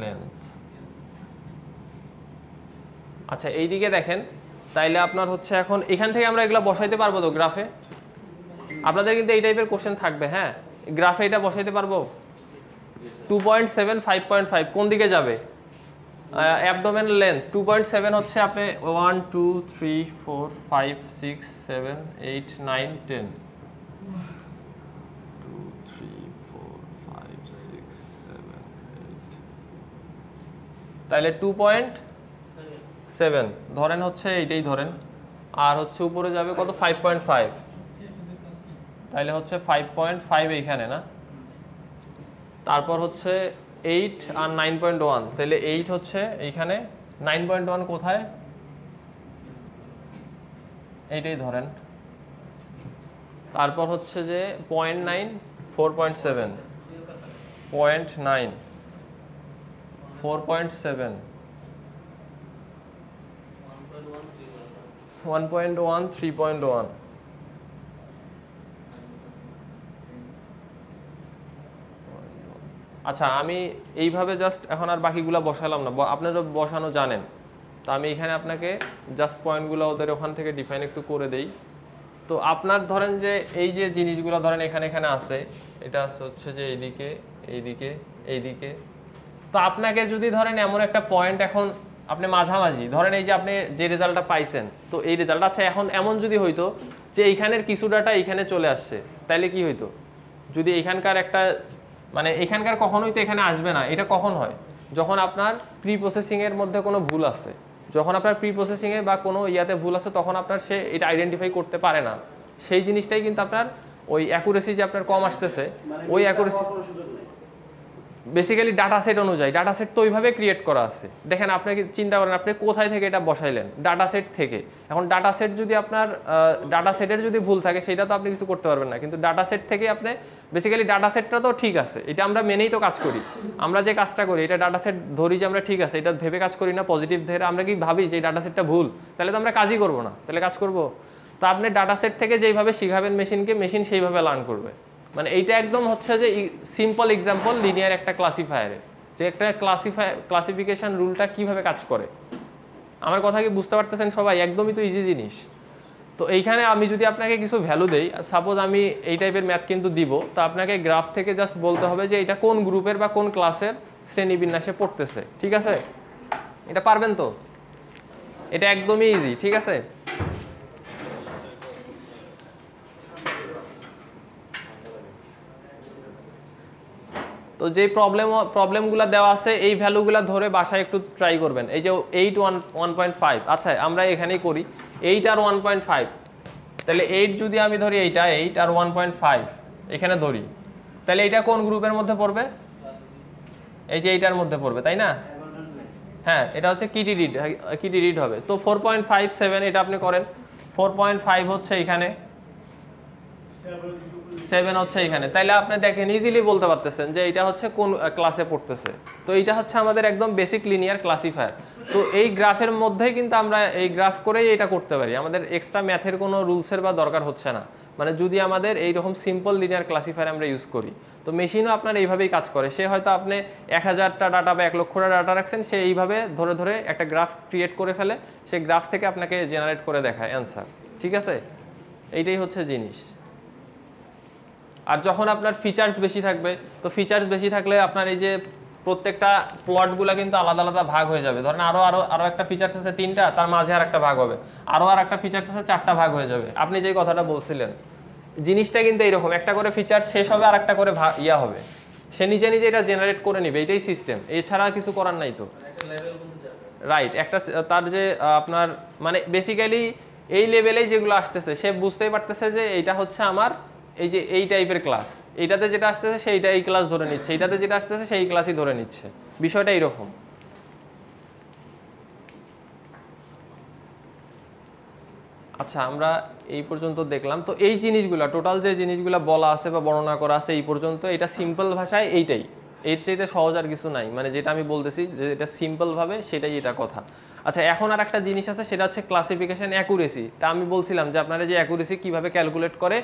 S1: লেন্থ আচ্ছা এইদিকে দেখেন তাইলে আপনার হচ্ছে এখন এখান থেকে আমরা এগুলো বসাইতে পারবো তো গ্রাফে আপনাদের কিন্তু এই টাইপের কোশ্চেন থাকবে হ্যাঁ গ্রাফে এটা বসাইতে পারবো two point seven five point five কোন দিকে যাবে abdomen length two point seven হচ্ছে আপনি one two three four five six seven eight nine ten তাহলে টু পয়েন্ট সেভেন ধরেন হচ্ছে এইটাই ধরেন আর হচ্ছে উপরে যাবে কত ফাইভ পয়েন্ট ফাইভ তাইলে হচ্ছে ফাইভ পয়েন্ট ফাইভ এইখানে না তারপর হচ্ছে এইট আর নাইন পয়েন্ট ওয়ান তাহলে এইট হচ্ছে এইখানে নাইন পয়েন্ট ওয়ান কোথায় এইটাই ধরেন তারপর হচ্ছে যে point nine four point seven point nine four point seven one point one three point one আচ্ছা আমি এইভাবে জাস্ট এখন আর বাকিগুলো বসালাম না আপনারা বসানো জানেন তো আমি এখানে আপনাকে জাস্ট পয়েন্টগুলো ওদের ওখান থেকে ডিফাইন একটু করে দেই তো আপনার ধরেন যে এই যে জিনিসগুলো ধরেন এখানে এখানে আছে এটা হচ্ছে যে এইদিকে এইদিকে এইদিকে তো আপনাকে যদি ধরেন এমন একটা পয়েন্ট এখন আপনি মাঝামাঝি ধরেন এই যে আপনি যে রেজাল্টটা পাইছেন তো এই রেজাল্ট আচ্ছা এখন এমন যদি হইতো যে এইখানের কিছু ডাটা এইখানে চলে আসছে তাইলে কি হইতো যদি এখানকার একটা মানে এখানকার কখনোই তো এখানে আসবে না এটা কখন হয় যখন আপনার প্রি প্রসেসিংয়ের মধ্যে কোনো ভুল আছে যখন আপনার প্রি প্রসেসিংয়ে বা কোনো ইয়াতে ভুল আছে তখন আপনার সে এটা আইডেন্টিফাই করতে পারে না সেই জিনিসটাই কিন্তু আপনার ওই অ্যাকুরেসি যে আপনার কম আসতেছে মানে ওই অ্যাকুরেসি বেসিক্যালি ডাটা সেট অনুযায়ী ডাটা সেট তো ওইভাবে ক্রিয়েট করা আছে দেখেন আপনাকে চিন্তা করেন আপনি কোথায় থেকে এটা বসাইলেন ডাটা সেট থেকে এখন ডাটা সেট যদি আপনার ডাটা সেটের যদি ভুল থাকে সেটা তো আপনি কিছু করতে পারবেন না কিন্তু ডাটা সেট থেকে আপনি বেসিক্যালি ডাটা সেটটা তো ঠিক আছে এটা আমরা মেনেই তো কাজ করি আমরা যে কাজটা করি এটা ডাটা সেট ধরি যে আমরা ঠিক আছে এটা ভেবে কাজ করি না পজিটিভ ধরে আমরা কি ভাবি যে ডাটা সেটটা ভুল তাহলে তো আমরা কাজই করবো না তাহলে কাজ করব তো আপনি ডাটা সেট থেকে যেইভাবে শিখাবেন মেশিনকে মেশিন সেইভাবে লার্ন করবে মানে এইটা একদম হচ্ছে যে সিম্পল এক্সাম্পল লিনিয়ার একটা ক্লাসিফায়ারের যে একটা ক্লাসিফাই ক্লাসিফিকেশান রুলটা কিভাবে কাজ করে আমার কথা কি বুঝতে পারতেছেন সবাই একদমই তো ইজি জিনিস তো এইখানে আমি যদি আপনাকে কিছু ভ্যালু দেই সাপোজ আমি এই টাইপের ম্যাথ কিন্তু দিব তো আপনাকে গ্রাফ থেকে জাস্ট বলতে হবে যে এটা কোন গ্রুপের বা কোন ক্লাসের শ্রেণীবিন্যাসে পড়তেছে ঠিক আছে এটা পারবেন তো এটা একদমই ইজি ঠিক আছে তো যে প্রবলেম প্রবলেমগুলো দেওয়া আছে এই ভ্যালুগুলো ধরে বাসায় একটু ট্রাই করবেন এই যে eight one one point five আচ্ছা আমরা এখানেই করি এইট আর ওয়ান পয়েন্ট ফাইভ তাহলে এইট যদি আমি ধরি এইটা এইট আর ওয়ান পয়েন্ট ফাইভ এখানে ধরি তাহলে এটা কোন গ্রুপের মধ্যে পড়বে এই যে এইটার মধ্যে পড়বে তাই না হ্যাঁ এটা হচ্ছে কিটি রিড কিটি রিড হবে তো ফোর পয়েন্ট ফাইভ সেভেন এটা আপনি করেন ফোর পয়েন্ট ফাইভ হচ্ছে এখানে সেভেন হচ্ছে এখানে তাইলে আপনি দেখেন ইজিলি বলতে পারতেছেন যে এটা হচ্ছে কোন ক্লাসে পড়তেছে তো এটা হচ্ছে আমাদের একদম বেসিক লিনিয়ার ক্লাসিফায়ার তো এই গ্রাফের মধ্যেই কিন্তু আমরা এই গ্রাফ করেই এটা করতে পারি আমাদের এক্সট্রা ম্যাথের কোনো রুলসের বা দরকার হচ্ছে না মানে যদি আমাদের এইরকম সিম্পল লিনিয়ার ক্লাসিফায়ার আমরা ইউজ করি তো মেশিনও আপনার এইভাবেই কাজ করে সে হয়তো আপনি এক হাজারটা ডাটা বা এক লক্ষটা ডাটা রাখছেন সে এইভাবে ধরে ধরে একটা গ্রাফ ক্রিয়েট করে ফেলে সে গ্রাফ থেকে আপনাকে জেনারেট করে দেখায় অ্যান্সার ঠিক আছে এইটাই হচ্ছে জিনিস আর যখন আপনার ফিচার্স বেশি থাকবে তো ফিচার্স বেশি থাকলে আপনার এই যে প্রত্যেকটা প্লটগুলো কিন্তু আলাদা আলাদা ভাগ হয়ে যাবে ধরেন আরও আরও আরও একটা ফিচার্স আছে তিনটা তার মাঝে আর একটা ভাগ হবে আরও আর একটা ফিচার্স আছে চারটা ভাগ হয়ে যাবে আপনি যেই কথাটা বলছিলেন জিনিসটা কিন্তু এইরকম একটা করে ফিচার শেষ হবে আর একটা করে ইয়া হবে সে নিজে নিজে এটা জেনারেট করে নেবে এটাই সিস্টেম এছাড়া কিছু করার নাই তো রাইট একটা তার যে আপনার মানে বেসিক্যালি এই লেভেলেই যেগুলো আসতেছে সে বুঝতেই পারতেছে যে এটা হচ্ছে আমার এই যে এই টাইপের ক্লাস এইটাতে যেটা আসতেছে সেইটা এই ক্লাস ধরে নিচ্ছে এইটাতে যেটা আসতেছে সেই ক্লাসই ধরে নিচ্ছে বিষয়টা এইরকম আচ্ছা আমরা এই পর্যন্ত দেখলাম তো এই জিনিসগুলো টোটাল যে জিনিসগুলো বলা আছে বা বর্ণনা করা আছে এই পর্যন্ত এটা সিম্পল ভাষায় এইটাই এর সেইতে সহজ আর কিছু নাই মানে যেটা আমি বলতেছি যে এটা সিম্পলভাবে সেটাই এটা কথা আচ্ছা এখন আর একটা জিনিস আছে সেটা হচ্ছে ক্লাসিফিকেশান অ্যাকুরেসি তা আমি বলছিলাম যে আপনারা যে অ্যাকুরেসি কীভাবে ক্যালকুলেট করে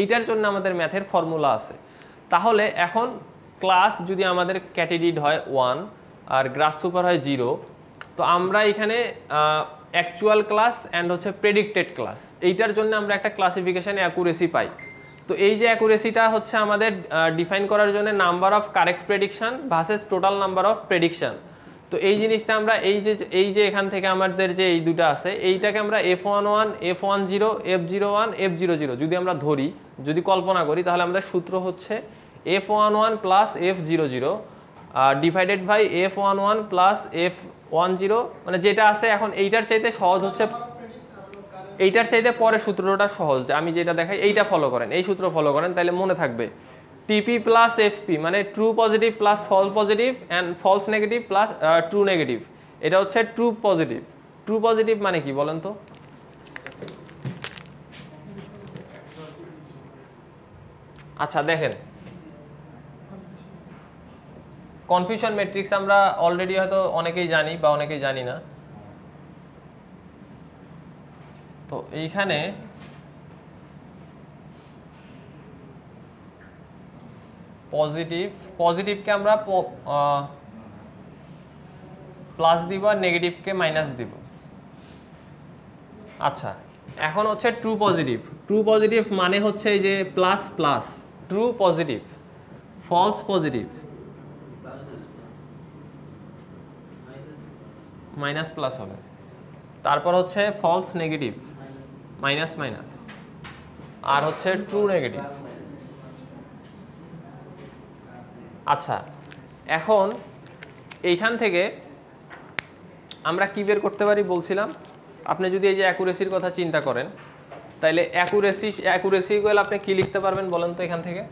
S1: এইটার জন্য আমাদের ম্যাথের ফর্মুলা আছে তাহলে এখন ক্লাস যদি আমাদের ক্যাটিডিড হয় ওয়ান আর গ্রাস সুপার হয় জিরো তো আমরা এখানে অ্যাকচুয়াল ক্লাস অ্যান্ড হচ্ছে প্রেডিক্টেড ক্লাস এইটার জন্য আমরা একটা ক্লাসিফিকেশান অ্যাকুরেসি পাই তো এই যে অ্যাকুরেসিটা হচ্ছে আমাদের ডিফাইন করার জন্য number of correct prediction versus total number of prediction তো এই জিনিসটা আমরা এই যে এই যে এখান থেকে আমাদের যে এই দুটো আছে এইটাকে আমরা F one one F one zero F zero one F zero zero যদি আমরা ধরি যদি কল্পনা করি তাহলে আমাদের সূত্র হচ্ছে F one one plus F zero zero divided by F one one plus F one zero মানে যেটা আছে এখন এইটার চাইতে সহজ হচ্ছে এইটার চাইতে পরে সূত্রটা সহজ আমি যেটা দেখাই এইটা ফলো করেন এই সূত্র ফলো করেন তাহলে মনে থাকবে টিপি প্লাস এফপি মানে true positive plus false positive and false negative plus true negative এটা হচ্ছে ট্রু পজিটিভ ট্রু পজিটিভ মানে কি বলেন তো আচ্ছা দেখেন কনফিউশন ম্যাট্রিক্স আমরা অলরেডি হয়তো অনেকেই জানি বা অনেকেই জানি না তো এইখানে পজিটিভ পজিটিভকে আমরা প্লাস দিব আর নেগেটিভকে মাইনাস দিব আচ্ছা এখন হচ্ছে ট্রু পজিটিভ ট্রু পজিটিভ মানে হচ্ছে এই যে plus plus true positive false positive minus plus হবে তারপর হচ্ছে ফলস নেগেটিভ মাইনাস মাইনাস আর হচ্ছে ট্রু নেগেটিভ আচ্ছা এখন এইখান থেকে আমরা কী বের করতে পারি বলছিলাম আপনি যদি এই যে অ্যাকুরেসির কথা চিন্তা করেন তাহলে অ্যাকুরেসি অ্যাকুরেসি গোয়েল আপনি কী লিখতে পারবেন বলেন তো এখান থেকে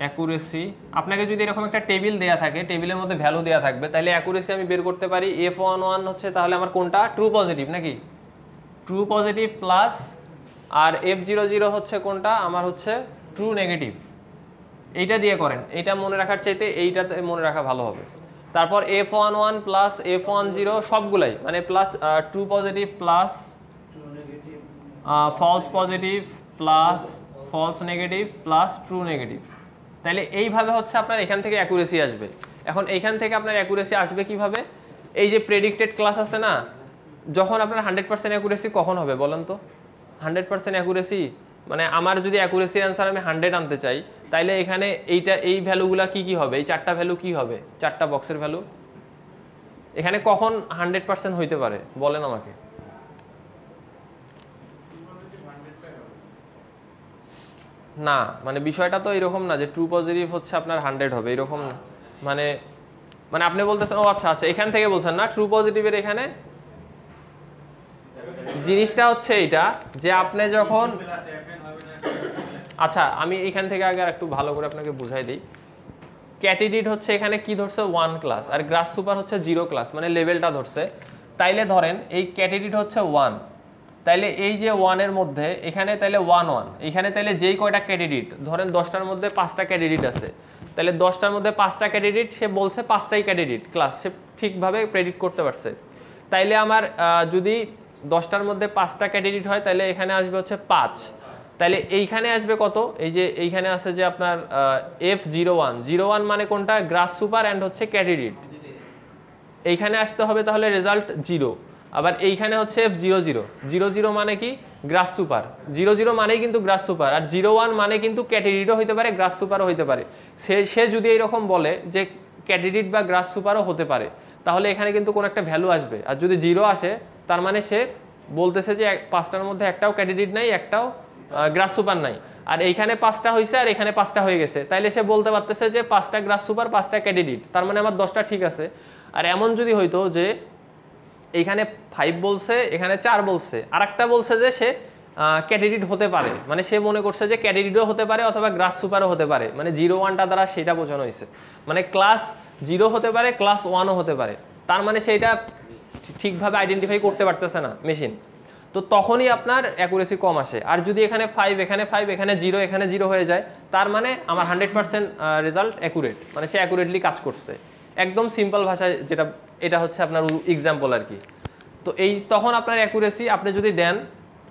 S1: অ্যাকুরেসি আপনাকে যদি এরকম একটা টেবিল দেয়া থাকে টেবিলের মধ্যে ভ্যালু দেয়া থাকবে তাহলে অ্যাকুরেসি আমি বের করতে পারি এফ ওয়ান ওয়ান হচ্ছে তাহলে আমার কোনটা ট্রু পজিটিভ নাকি ট্রু পজিটিভ প্লাস আর এফ জিরো জিরো হচ্ছে কোনটা আমার হচ্ছে ট্রু নেগেটিভ এইটা দিয়ে করেন এইটা মনে রাখার চাইতে এইটাতে মনে রাখা ভালো হবে তারপর F one one plus F one zero সবগুলাই মানে plus true positive plus false positive plus false negative plus true negative তাহলে এইভাবে হচ্ছে আপনার এখান থেকে অ্যাকুরেসি আসবে এখন এইখান থেকে আপনার অ্যাকুরেসি আসবে কিভাবে এই যে প্রেডিক্টেড ক্লাস আছে না যখন আপনার হান্ড্রেড পার্সেন্ট অ্যাকুরেসি কখন হবে বলেন তো হান্ড্রেড পার্সেন্ট অ্যাকুরেসি মানে আমার যদি অ্যাকুরেসি অ্যান্সার আমি হান্ড্রেড আনতে চাই তাইলে এখানে এইটা এই ভ্যালুগুলা কি কি হবে এই চারটা ভ্যালু কি হবে চারটা বক্সের ভ্যালু এখানে কখন হান্ড্রেড পার্সেন্ট হইতে পারে বলেন আমাকে না মানে বিষয়টা তো এরকম না যে ট্রু পজিটিভ হচ্ছে আপনার হান্ড্রেড হবে এরকম মানে মানে আপনি বলতেছেন ও আচ্ছা আচ্ছা এখান থেকে বলছেন না ট্রু পজিটিভের এখানে জিনিসটা হচ্ছে এটা যে আপনি যখন আচ্ছা আমি এখান থেকে আগে আর একটু ভালো করে আপনাকে বুঝাই দিই ক্যাটিডিড হচ্ছে এখানে কি ধরছে ওয়ান ক্লাস আর গ্রাস সুপার হচ্ছে জিরো ক্লাস মানে লেভেলটা ধরছে তাইলে ধরেন এই ক্যাটিডিড হচ্ছে ওয়ান তাইলে এই যে ওয়ানের মধ্যে এখানে তাইলে ওয়ান ওয়ান এখানে তাইলে যেই কয়টা ক্যাডিডিট ধরেন দশটার মধ্যে পাঁচটা ক্যাডিডিট আছে তাহলে দশটার মধ্যে পাঁচটা ক্যাডিডিট সে বলছে পাঁচটাই ক্যাডিডিট ক্লাস সে ঠিকভাবে প্রেডিট করতে পারছে তাইলে আমার যদি দশটার মধ্যে পাঁচটা ক্যাডিডিট হয় তাহলে এখানে আসবে হচ্ছে পাঁচ তাহলে এইখানে আসবে কত এই যে এইখানে আসে যে আপনার F zero one zero one মানে কোনটা গ্রাস সুপার অ্যান্ড হচ্ছে ক্যাডিডিট এইখানে আসতে হবে তাহলে রেজাল্ট জিরো আবার এইখানে হচ্ছে F zero zero zero zero মানে কি গ্রাস সুপার জিরো জিরো মানেই কিন্তু গ্রাস সুপার আর জিরো ওয়ান মানে কিন্তু ক্যাটেডিটও হতে পারে গ্রাস সুপারও হতে পারে সে সে যদি এইরকম বলে যে ক্যাডিডিট বা গ্রাস সুপারও হতে পারে তাহলে এখানে কিন্তু কোনো একটা ভ্যালু আসবে আর যদি জিরো আসে তার মানে সে বলতেছে যে পাঁচটার মধ্যে একটাও ক্যাটিডিট নাই একটাও গ্রাস সুপার নাই আর এইখানে পাঁচটা হয়েছে আর এখানে পাঁচটা হয়ে গেছে তাইলে সে বলতে পারতেছে যে পাঁচটা গ্রাস সুপার পাঁচটা ক্যাডিডিট তার মানে আমার দশটা ঠিক আছে আর এমন যদি হইতো যে এইখানে ফাইভ বলছে এখানে চার বলছে আর একটা বলছে যে সে ক্যাডিডিট হতে পারে মানে সে মনে করছে যে ক্যাডিডিটও হতে পারে অথবা গ্রাস সুপারও হতে পারে মানে জিরো ওয়ানটা দ্বারা সেটা বোঝানো হয়েছে মানে ক্লাস জিরো হতে পারে ক্লাস ওয়ানও হতে পারে তার মানে সেটা ঠিকভাবে আইডেন্টিফাই করতে পারতেছে না মেশিন তো তখনই আপনার অ্যাকুরেসি কম আসে আর যদি এখানে ফাইভ এখানে ফাইভ এখানে জিরো এখানে জিরো হয়ে যায় তার মানে আমার হান্ড্রেড পার্সেন্ট রেজাল্ট অ্যাকুরেট মানে সে অ্যাকুরেটলি কাজ করছে একদম সিম্পল ভাষায় যেটা এটা হচ্ছে আপনার এক্সাম্পল আর কি তো এই তখন আপনার অ্যাকুরেসি আপনি যদি দেন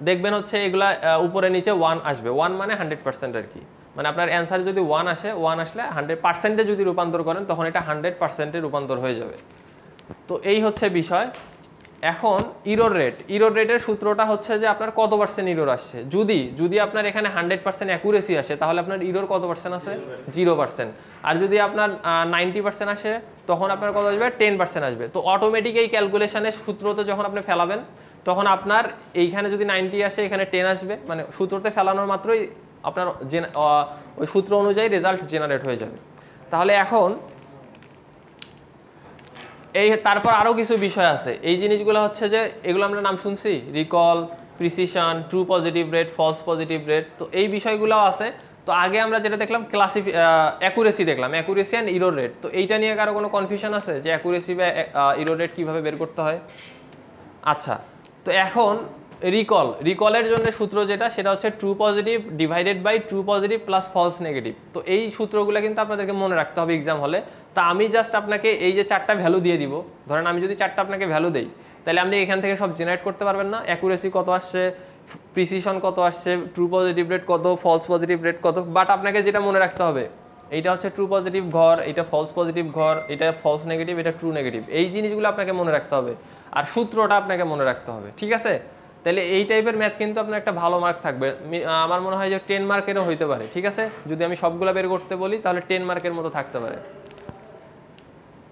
S1: দেখবেন হচ্ছে এগুলা উপরে নিচে ওয়ান আসবে ওয়ান মানে হান্ড্রেড পার্সেন্ট আর কি মানে আপনার অ্যান্সার যদি ওয়ান আসে ওয়ান আসলে হান্ড্রেড পার্সেন্টে যদি রূপান্তর করেন তখন এটা হান্ড্রেড পার্সেন্টে রূপান্তর হয়ে যাবে তো এই হচ্ছে বিষয় এখন ইরোর রেট ইরোর রেটের সূত্রটা হচ্ছে যে আপনার কত পার্সেন্ট ইরোর আসছে যদি যদি আপনার এখানে হান্ড্রেড পার্সেন্ট অ্যাকুরেসি আসে তাহলে আপনার ইরোর কত পার্সেন্ট আসে জিরো পার্সেন্ট আর যদি আপনার নাইনটি পার্সেন্ট আসে তখন আপনার কত আসবে টেন পার্সেন্ট আসবে তো অটোমেটিক এই ক্যালকুলেশনের সূত্রতে যখন আপনি ফেলাবেন তখন আপনার এইখানে যদি নাইনটি আসে এখানে টেন আসবে মানে সূত্রতে ফেলানোর মাত্রই আপনার ওই সূত্র অনুযায়ী রেজাল্ট জেনারেট হয়ে যাবে তাহলে এখন এই তারপর আরও কিছু বিষয় আছে এই জিনিসগুলো হচ্ছে যে এগুলো আমরা নাম শুনছি recall precision true positive rate false positive rate তো এই বিষয়গুলোও আছে তো আগে আমরা যেটা দেখলাম ক্লাসিফি অ্যাকুরেসি দেখলাম অ্যাকুরেসি অ্যান্ড ইরোর রেট তো এইটা নিয়ে কারো কোনো কনফিউশন আছে যে অ্যাকুরেসি বা ইরোর রেট কীভাবে বের করতে হয় আচ্ছা তো এখন রিকল রিকলের জন্য সূত্র যেটা সেটা হচ্ছে true positive divided by true positive plus false negative তো এই সূত্রগুলো কিন্তু আপনাদেরকে মনে রাখতে হবে এক্সাম হলে তা আমি জাস্ট আপনাকে এই যে চারটা ভ্যালু দিয়ে দিব ধরেন আমি যদি চারটা আপনাকে ভ্যালু দেই তাহলে আপনি এখান থেকে সব জেনারেট করতে পারবেন না অ্যাকুরেসি কত আসছে প্রিসিশন কত আসছে ট্রু পজিটিভ রেট কত ফলস পজিটিভ রেট কত বাট আপনাকে যেটা মনে রাখতে হবে এইটা হচ্ছে ট্রু পজিটিভ ঘর এটা ফলস পজিটিভ ঘর এটা ফলস নেগেটিভ এটা ট্রু নেগেটিভ এই জিনিসগুলো আপনাকে মনে রাখতে হবে আর সূত্রটা আপনাকে মনে রাখতে হবে ঠিক আছে তাহলে এই টাইপের ম্যাথ কিন্তু আপনার একটা ভালো মার্ক থাকবে আমার মনে হয় যে টেন মার্কেরও হইতে পারে ঠিক আছে যদি আমি সবগুলো বের করতে বলি তাহলে টেন মার্কের মতো থাকতে পারে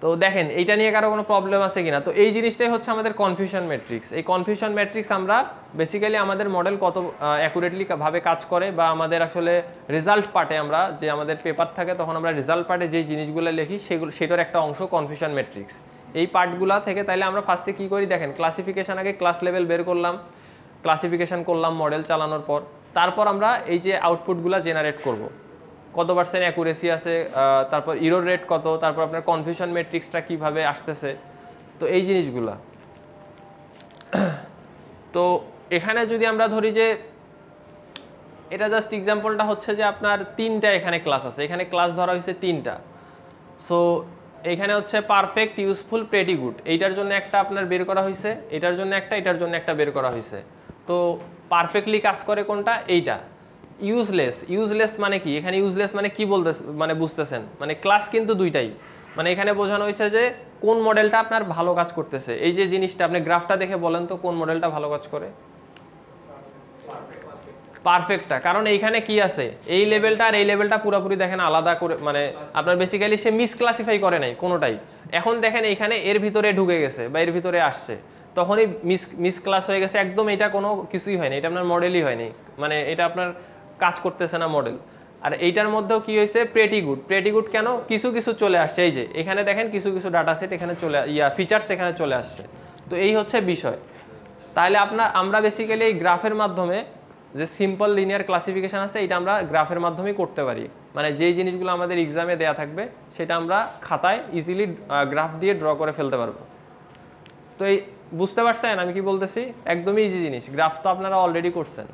S1: তো দেখেন এইটা নিয়ে কারো কোনো প্রবলেম আছে কিনা তো এই জিনিসটাই হচ্ছে আমাদের কনফিউশন ম্যাট্রিক্স এই কনফিউশন ম্যাট্রিক্স আমরা বেসিক্যালি আমাদের মডেল কত অ্যাকুরেটলি ভাবে কাজ করে বা আমাদের আসলে রেজাল্ট পার্টে আমরা যে আমাদের পেপার থাকে তখন আমরা রেজাল্ট পার্টে যে জিনিসগুলো লিখি সেগুলো সেটার একটা অংশ কনফিউশন ম্যাট্রিক্স এই পার্টগুলা থেকে তাহলে আমরা ফার্স্টে কি করি দেখেন ক্লাসিফিকেশান আগে ক্লাস লেভেল বের করলাম ক্লাসিফিকেশান করলাম মডেল চালানোর পর তারপর আমরা এই যে আউটপুটগুলো জেনারেট করব। কত পার্সেন্ট অ্যাকুরেসি আছে তারপর ইরোর রেট কত তারপর আপনার কনফিউশন মেট্রিক্সটা কীভাবে আসতেছে তো এই জিনিসগুলা তো এখানে যদি আমরা ধরি যে এটা জাস্ট এক্সাম্পলটা হচ্ছে যে আপনার তিনটা এখানে ক্লাস আছে এখানে ক্লাস ধরা হয়েছে তিনটা সো এখানে হচ্ছে পারফেক্ট ইউজফুল প্রেটি গুড এইটার জন্য একটা আপনার বের করা হয়েছে এটার জন্য একটা এটার জন্য একটা বের করা হয়েছে তো পারফেক্টলি কাজ করে কোনটা এইটা ইউজলেস ইউজলেস মানে কি এখানে ইউজলেস মানে কি বলতে মানে বুঝতেছেন মানে ক্লাস কিন্তু দুইটাই মানে এখানে বোঝানো হয়েছে যে কোন মডেলটা আপনার ভালো কাজ করতেছে এই যে জিনিসটা আপনি গ্রাফটা দেখে বলেন তো কোন মডেলটা ভালো কাজ করে পারফেক্টটা কারণ এইখানে কি আছে এই লেভেলটা আর এই লেভেলটা পুরোপুরি দেখেন আলাদা করে মানে আপনার বেসিক্যালি সে মিসক্লাসিফাই করে নাই কোনোটাই এখন দেখেন এইখানে এর ভিতরে ঢুকে গেছে বা এর ভিতরে আসছে তখনই মিস মিস ক্লাস হয়ে গেছে একদম এটা কোনো কিছুই হয়নি এটা আপনার মডেলই হয়নি মানে এটা আপনার কাজ করতেছে না মডেল আর এইটার মধ্যেও কী হয়েছে প্রেটি গুড প্রেটি গুড কেন কিছু কিছু চলে আসছে এই যে এখানে দেখেন কিছু কিছু ডাটা সেট এখানে চলে ইয়া ফিচার্স এখানে চলে আসছে তো এই হচ্ছে বিষয় তাহলে আপনার আমরা বেসিক্যালি এই গ্রাফের মাধ্যমে যে সিম্পল লিনিয়ার ক্লাসিফিকেশান আছে এটা আমরা গ্রাফের মাধ্যমেই করতে পারি মানে যেই জিনিসগুলো আমাদের এক্সামে দেয়া থাকবে সেটা আমরা খাতায় ইজিলি গ্রাফ দিয়ে ড্র করে ফেলতে পারবো তো এই বুঝতে পারছেন আমি কি বলতেছি একদমই ইজি জিনিস গ্রাফ তো আপনারা অলরেডি করছেন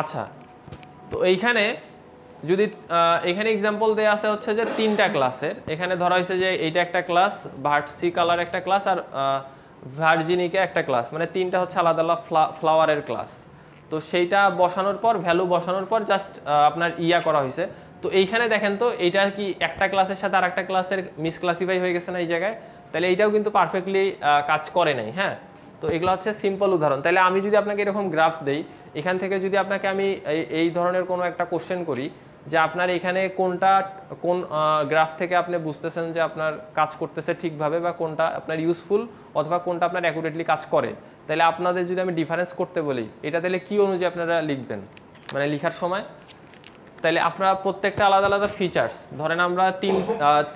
S1: আচ্ছা তো এইখানে যদি এখানে এক্সাম্পল দেওয়া আছে হচ্ছে যে তিনটা ক্লাসের এখানে ধরা হয়েছে যে এইটা একটা ক্লাস ভার্সি কালার একটা ক্লাস আর ভার্জিনিকে একটা ক্লাস মানে তিনটা হচ্ছে আলাদা আলাদা ফ্লাওয়ারের ক্লাস তো সেইটা বসানোর পর ভ্যালু বসানোর পর জাস্ট আপনার ইয়া করা হয়েছে তো এইখানে দেখেন তো এইটা কি একটা ক্লাসের সাথে আর একটা ক্লাসের মিসক্লাসিফাই হয়ে গেছে না এই জায়গায় তাহলে এইটাও কিন্তু পারফেক্টলি কাজ করে নাই হ্যাঁ তো এগুলো হচ্ছে সিম্পল উদাহরণ তাহলে আমি যদি আপনাকে এরকম গ্রাফ দেই এখান থেকে যদি আপনাকে আমি এই ধরনের কোনো একটা কোশ্চেন করি যে আপনার এখানে কোনটা কোন গ্রাফ থেকে আপনি বুঝতেছেন যে আপনার কাজ করতেছে ঠিকভাবে বা কোনটা আপনার ইউজফুল অথবা কোনটা আপনার অ্যাকুরেটলি কাজ করে তাহলে আপনাদের যদি আমি ডিফারেন্স করতে বলি এটা তাহলে কি অনুযায়ী আপনারা লিখবেন মানে লিখার সময় তাহলে আপনারা প্রত্যেকটা আলাদা আলাদা ফিচার্স ধরেন আমরা তিন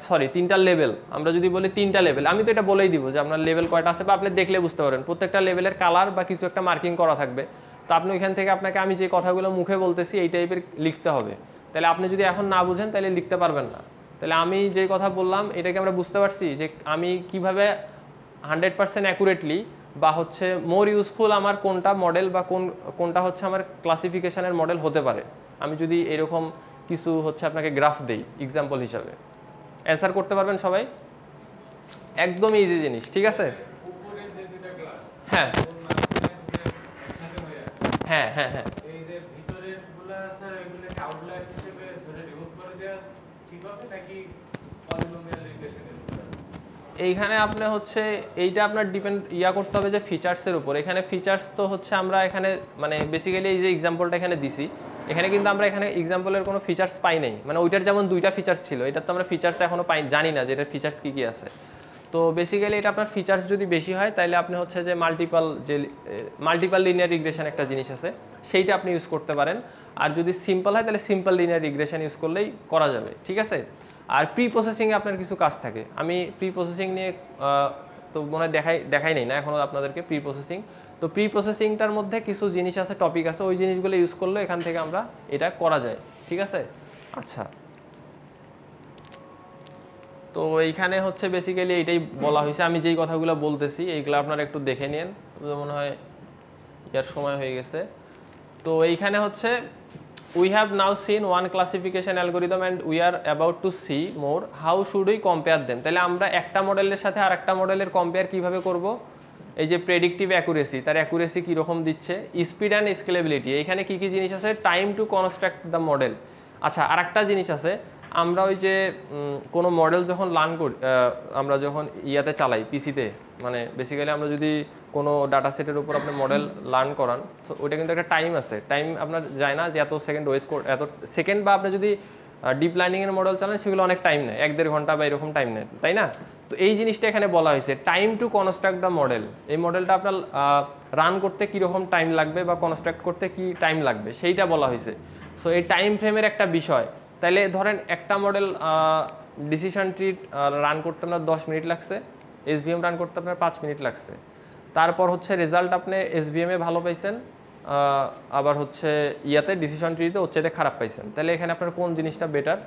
S1: সরি তিনটা লেভেল আমরা যদি বলি তিনটা লেভেল আমি তো এটা বলেই দিব যে আপনার লেভেল কয়টা আছে বা আপনি দেখলে বুঝতে পারেন প্রত্যেকটা লেভেলের কালার বা কিছু একটা মার্কিং করা থাকবে তো আপনি ওইখান থেকে আপনাকে আমি যে কথাগুলো মুখে বলতেছি এই টাইপের লিখতে হবে তাহলে আপনি যদি এখন না বুঝেন তাহলে লিখতে পারবেন না তাহলে আমি যে কথা বললাম এটাকে আমরা বুঝতে পারছি যে আমি কিভাবে হান্ড্রেড পার্সেন্ট অ্যাকুরেটলি বা হচ্ছে মোর ইউজফুল আমার কোনটা মডেল বা কোন কোনটা হচ্ছে আমার ক্লাসিফিকেশানের মডেল হতে পারে আমি যদি এরকম কিছু হচ্ছে আপনাকে গ্রাফ দেই এক্সাম্পল হিসাবে অ্যান্সার করতে পারবেন সবাই একদম ইজি জিনিস ঠিক আছে হ্যাঁ হ্যাঁ হ্যাঁ হ্যাঁ এইখানে আপনি হচ্ছে এইটা আপনার ডিপেন্ড ইয়া করতে হবে যে ফিচার্সের উপর এখানে ফিচার্স তো হচ্ছে আমরা এখানে মানে বেসিক্যালি এই যে এক্সাম্পলটা এখানে দিছি এখানে কিন্তু আমরা এখানে এক্সাম্পলের কোনো ফিচার্স পাই নাই মানে ওইটার যেমন দুইটা ফিচার্স ছিল এটা তো আমরা ফিচার্স এখনও পাই জানি না যে এটার ফিচার্স কী কী আছে তো বেসিক্যালি এটা আপনার ফিচার্স যদি বেশি হয় তাহলে আপনি হচ্ছে যে মাল্টিপাল যে মাল্টিপাল লিনিয়ার রিগ্রেশন একটা জিনিস আছে সেইটা আপনি ইউজ করতে পারেন আর যদি সিম্পল হয় তাহলে সিম্পল লিনিয়ার রিগ্রেশন ইউজ করলেই করা যাবে ঠিক আছে আর প্রি প্রসেসিংয়ে আপনার কিছু কাজ থাকে আমি প্রি প্রসেসিং নিয়ে তো মনে হয় দেখাই দেখাই নেই না এখনও আপনাদেরকে প্রি প্রসেসিং তো প্রি প্রসেসিংটার মধ্যে কিছু জিনিস আছে টপিক আছে ওই জিনিসগুলো ইউজ করলে এখান থেকে আমরা এটা করা যায় ঠিক আছে আচ্ছা তো এইখানে হচ্ছে বেসিক্যালি এটাই বলা হয়েছে আমি যেই কথাগুলো বলতেছি এইগুলো আপনারা একটু দেখে নিন মনে হয় ইয়ার সময় হয়ে গেছে তো এইখানে হচ্ছে we have now seen one classification algorithm and we are about to see more how should we compare them তাহলে আমরা একটা মডেলের সাথে আরেকটা মডেলের কম্পেয়ার কীভাবে করবো এই যে প্রেডিকটিভ অ্যাকুরেসি তার অ্যাকুরেসি কীরকম দিচ্ছে স্পিড অ্যান্ড স্কেলেবিলিটি এখানে কী কী জিনিস আছে time to construct the model আচ্ছা আর একটা জিনিস আছে আমরা ওই যে কোনো মডেল যখন লার্ন করি আমরা যখন ইয়াতে চালাই পিসিতে মানে বেসিক্যালি আমরা যদি কোনো ডাটা সেটের উপর আপনি মডেল লার্ন করান তো ওইটা কিন্তু একটা টাইম আছে টাইম আপনার যায় না যে এত সেকেন্ড ওয়েট এত সেকেন্ড বা আপনি যদি ডিপ লার্নিংয়ের মডেল চালান সেগুলো অনেক টাইম নেয় এক দেড় ঘন্টা বা এরকম টাইম নেয় তাই না তো এই জিনিসটা এখানে বলা হয়েছে time to construct the model এই মডেলটা আপনার রান করতে কীরকম টাইম লাগবে বা কনস্ট্রাক্ট করতে কি টাইম লাগবে সেইটা বলা হয়েছে সো এই টাইম ফ্রেমের একটা বিষয় তাহলে ধরেন একটা মডেল ডিসিশন ট্রি রান করতে আপনার দশ মিনিট লাগছে এসভিএম রান করতে আপনার পাঁচ মিনিট লাগছে তারপর হচ্ছে রেজাল্ট আপনি এসভিএমে ভালো পাইছেন আবার হচ্ছে ইয়াতে ডিসিশন ট্রিতে হচ্ছে এটা খারাপ পাইছেন তাহলে এখানে আপনার কোন জিনিসটা বেটার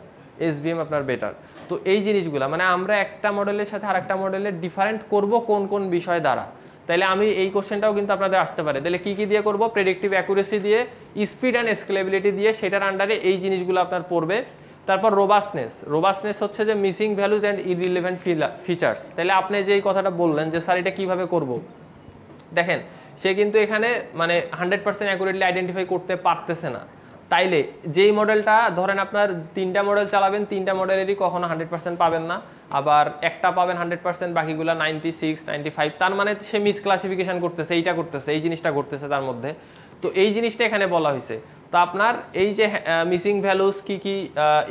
S1: এসবিএম আপনার বেটার তো এই জিনিসগুলো মানে আমরা একটা মডেলের সাথে আরেকটা মডেলের ডিফারেন্ট করব কোন কোন বিষয় দ্বারা তাহলে আমি এই কোশ্চেনটাও কিন্তু আপনাদের আসতে পারে তাহলে কী কী দিয়ে করব প্রেডিক্টিভ অ্যাকুরেসি দিয়ে স্পিড অ্যান্ড স্কেলেবিলিটি দিয়ে সেটার আন্ডারে এই জিনিসগুলো আপনার পড়বে তারপর রোবাসনেস রোবাসনেস হচ্ছে যে missing values and irrelevant features তাহলে আপনি যে এই কথাটা বললেন যে স্যার এটা কীভাবে করব দেখেন সে কিন্তু এখানে মানে হান্ড্রেড পার্সেন্ট অ্যাকুরেটলি আইডেন্টিফাই করতে পারতেছে না তাইলে যেই মডেলটা ধরেন আপনার তিনটা মডেল চালাবেন তিনটা মডেলেরই কখনো হান্ড্রেড পার্সেন্ট পাবেন না আবার একটা পাবেন হান্ড্রেড পার্সেন্ট বাকিগুলো নাইনটি সিক্স নাইনটি ফাইভ তার মানে সে মিস ক্লাসিফিকেশান করতেছে এইটা করতেছে এই জিনিসটা করতেছে তার মধ্যে তো এই জিনিসটা এখানে বলা হয়েছে তো আপনার এই যে মিসিং ভ্যালুস কী কী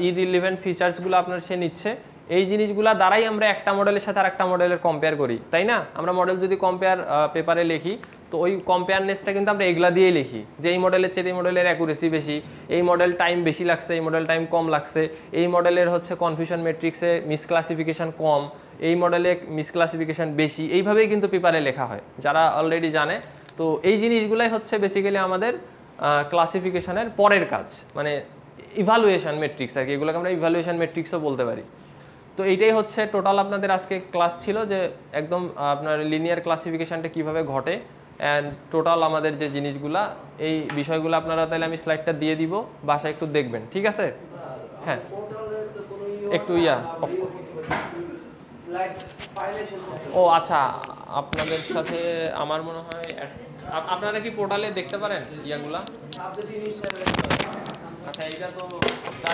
S1: ইরিলিভেন্ট ফিচার্সগুলো আপনার সে নিচ্ছে এই জিনিসগুলা দ্বারাই আমরা একটা মডেলের সাথে আর একটা মডেলের কম্পেয়ার করি তাই না আমরা মডেল যদি কম্পেয়ার পেপারে লিখি তো ওই কম্পেয়ারনেসটা কিন্তু আমরা এগুলা দিয়েই লিখি যে এই মডেলের চেয়ে এই মডেলের অ্যাকুরেসি বেশি এই মডেল টাইম বেশি লাগছে এই মডেল টাইম কম লাগছে এই মডেলের হচ্ছে কনফিউশন মেট্রিক্সে মিসক্লাসিফিকেশান কম এই মডেলে মিসক্লাসিফিকেশান বেশি এইভাবেই কিন্তু পেপারে লেখা হয় যারা অলরেডি জানে তো এই জিনিসগুলাই হচ্ছে বেসিক্যালি আমাদের ক্লাসিফিকেশানের পরের কাজ মানে ইভালুয়েশান মেট্রিক্স আর কি এগুলোকে আমরা ইভালুয়েশান মেট্রিক্সও বলতে পারি তো এইটাই হচ্ছে টোটাল আপনাদের আজকে ক্লাস ছিল যে একদম আপনার লিনিয়ার ক্লাসিফিকেশানটা কিভাবে ঘটে অ্যান্ড টোটাল আমাদের যে জিনিসগুলা এই বিষয়গুলো আপনারা তাহলে আমি স্লাইডটা দিয়ে দিব বাসায় একটু দেখবেন ঠিক আছে হ্যাঁ একটু ইয়া ও আচ্ছা আপনাদের সাথে আমার মনে হয় আপনারা কি পোর্টালে দেখতে পারেন ইয়াগুলা আচ্ছা এইটা তো